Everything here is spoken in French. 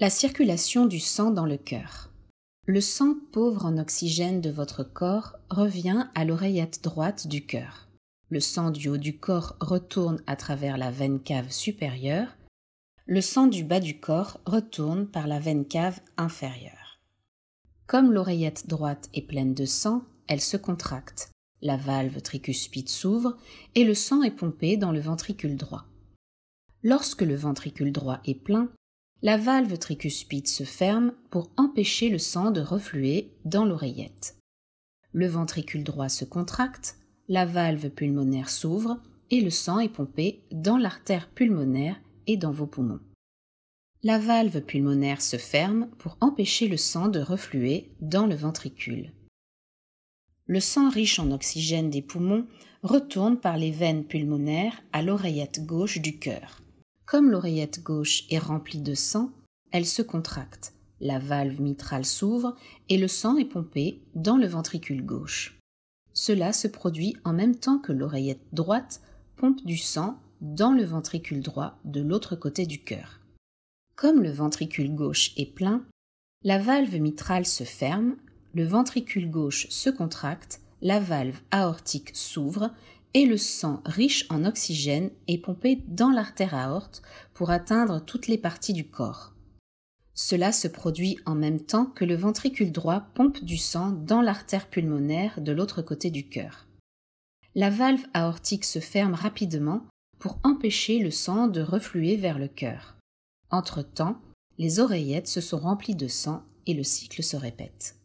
La circulation du sang dans le cœur. Le sang pauvre en oxygène de votre corps revient à l'oreillette droite du cœur. Le sang du haut du corps retourne à travers la veine cave supérieure. Le sang du bas du corps retourne par la veine cave inférieure. Comme l'oreillette droite est pleine de sang, elle se contracte. La valve tricuspide s'ouvre et le sang est pompé dans le ventricule droit. Lorsque le ventricule droit est plein, la valve tricuspide se ferme pour empêcher le sang de refluer dans l'oreillette. Le ventricule droit se contracte, la valve pulmonaire s'ouvre et le sang est pompé dans l'artère pulmonaire et dans vos poumons. La valve pulmonaire se ferme pour empêcher le sang de refluer dans le ventricule. Le sang riche en oxygène des poumons retourne par les veines pulmonaires à l'oreillette gauche du cœur. Comme l'oreillette gauche est remplie de sang, elle se contracte, la valve mitrale s'ouvre et le sang est pompé dans le ventricule gauche. Cela se produit en même temps que l'oreillette droite pompe du sang dans le ventricule droit de l'autre côté du cœur. Comme le ventricule gauche est plein, la valve mitrale se ferme, le ventricule gauche se contracte, la valve aortique s'ouvre et le sang riche en oxygène est pompé dans l'artère aorte pour atteindre toutes les parties du corps. Cela se produit en même temps que le ventricule droit pompe du sang dans l'artère pulmonaire de l'autre côté du cœur. La valve aortique se ferme rapidement pour empêcher le sang de refluer vers le cœur. Entre-temps, les oreillettes se sont remplies de sang et le cycle se répète.